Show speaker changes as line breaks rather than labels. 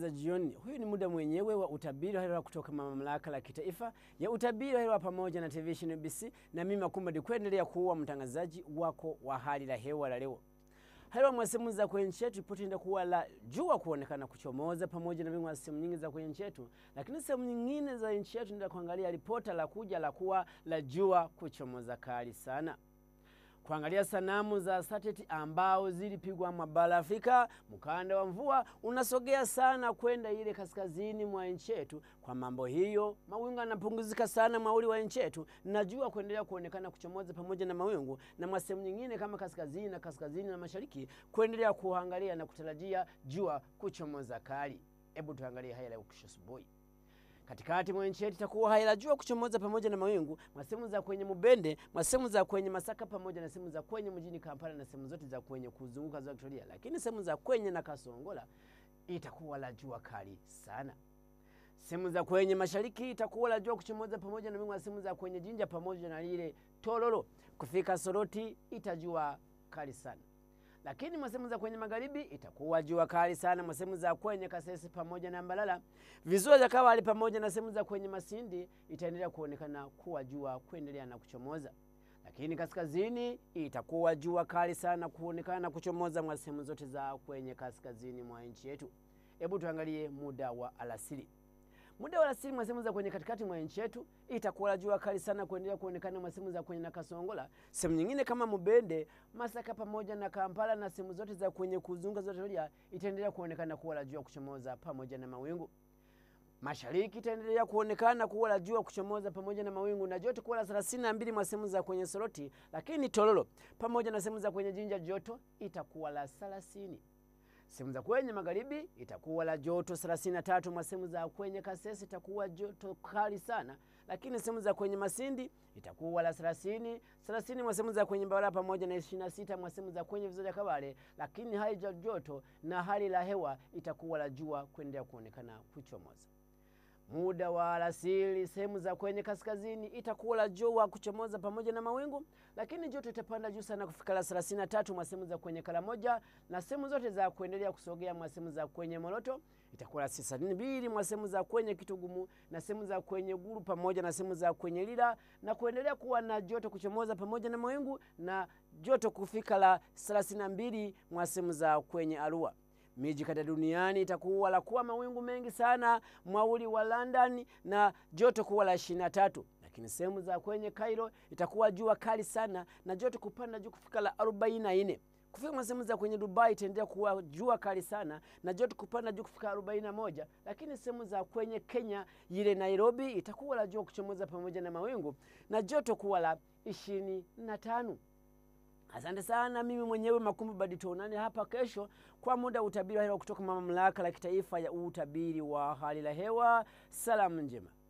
za jioni. Huyu ni muda mwenyewe wa utabiri wa hali ya hewa kutoka mamlaka la kitaifa ya utabiri wa hali ya hewa pamoja na televisheni bc na mimi Makumadi kuendelea kuwa mtangazaji wako wa hali la hewa la leo. Hali mwa sehemu za kwenye nchi yetu ripoti kuwa la jua kuonekana kuchomoza pamoja na wingu wa sehemu nyingi za kwenye nchi yetu, lakini sehemu nyingine za nchi yetu ndio kuangalia ripota la kuja la kuwa la jua kuchomoza kali sana kuangalia sanamu za sateti ambao zilipigwa mwa bara Afrika. Mkanda wa mvua unasogea sana kwenda ile kaskazini mwa nchi yetu. Kwa mambo hiyo, mawingu yanapunguzika sana mwauli wa nchi yetu, na jua kuendelea kuonekana kuchomoza pamoja na mawingu, na mwa sehemu nyingine kama kaskazini na kaskazini na mashariki kuendelea kuangalia na kutarajia jua kuchomoza kali. Hebu tuangalie haya leo kesho asubuhi. Katikati mwa nchi yetu itakuwa haila jua kuchomoza pamoja na mawingu, mwa sehemu za kwenye Mubende, mwa sehemu za kwenye Masaka pamoja na sehemu za kwenye mjini Kampala na sehemu zote za kwenye kuzunguka ziwa Victoria, lakini sehemu za kwenye na Kasongola itakuwa la jua kali sana. Sehemu za kwenye mashariki itakuwa la jua kuchomoza pamoja na mawingu, na sehemu za kwenye Jinja pamoja na lile Tororo kufika Soroti itajua kali sana lakini mwasehemu za kwenye magharibi itakuwa jua kali sana. Mwasehemu za kwenye Kasese pamoja na Mbalala, vizua vya Kawali pamoja na sehemu za kwenye Masindi itaendelea kuonekana kuwa jua kuendelea na kuchomoza lakini kaskazini itakuwa jua kali sana kuonekana na kuchomoza mwa sehemu zote za kwenye kaskazini mwa nchi yetu. Hebu tuangalie muda wa alasiri. Muda wa alasiri mwa sehemu za kwenye katikati mwa nchi yetu itakuwa la jua kali sana kuendelea kuonekana mwa sehemu za kwenye na Kasongola, sehemu nyingine kama Mubende, Masaka pamoja na Kampala na sehemu zote za kwenye kuzunga zote Rorya itaendelea kuonekana kuwa la jua kuchomoza pamoja na mawingu. Mashariki itaendelea kuonekana kuwa la jua kuchomoza pamoja na mawingu na joto kuwa la 32 mwa sehemu za kwenye Soroti, lakini Tororo pamoja na sehemu za kwenye Jinja joto itakuwa la 30. Sehemu za kwenye magharibi itakuwa la joto 33, mwa sehemu za kwenye Kasese itakuwa joto kali sana, lakini sehemu za kwenye Masindi itakuwa la 30 30, mwa sehemu za kwenye Mbarara pamoja na 26, mwa sehemu za kwenye Vizo Kabale, lakini hali ya joto na hali la hewa itakuwa la jua kuendelea kuonekana kuchomoza. Muda wa alasiri sehemu za kwenye kaskazini itakuwa jua kuchomoza pamoja na mawingu, lakini joto itapanda juu sana kufika la 33 mwa sehemu za kwenye Karamoja na sehemu zote za kuendelea kusogea mwa sehemu za kwenye Moroto, itakuwa la 32 mwa sehemu za kwenye Kitugumu na sehemu za kwenye guru pamoja na sehemu za kwenye Lila na kuendelea kuwa na joto kuchomoza pamoja na mawingu na joto kufika la 32 mwa sehemu za kwenye Arua. Miji kata duniani itakuwa la kuwa mawingu mengi sana, mwauli wa London na joto kuwa la ishirini na tatu lakini sehemu za kwenye Cairo itakuwa jua kali sana na joto kupanda juu kufika la arobaini na nne. Kufika sehemu za kwenye Dubai itaendelea kuwa jua kali sana na joto kupanda juu kufika arobaini na moja. Lakini sehemu za kwenye Kenya ile Nairobi itakuwa la jua kuchomoza pamoja na mawingu na joto kuwa la ishirini na tano. Asante sana. Mimi mwenyewe Makumbi Badi, tuonane hapa kesho kwa muda wa utabiri wa hewa kutoka mamlaka la kitaifa ya utabiri wa hali la hewa. Salamu njema.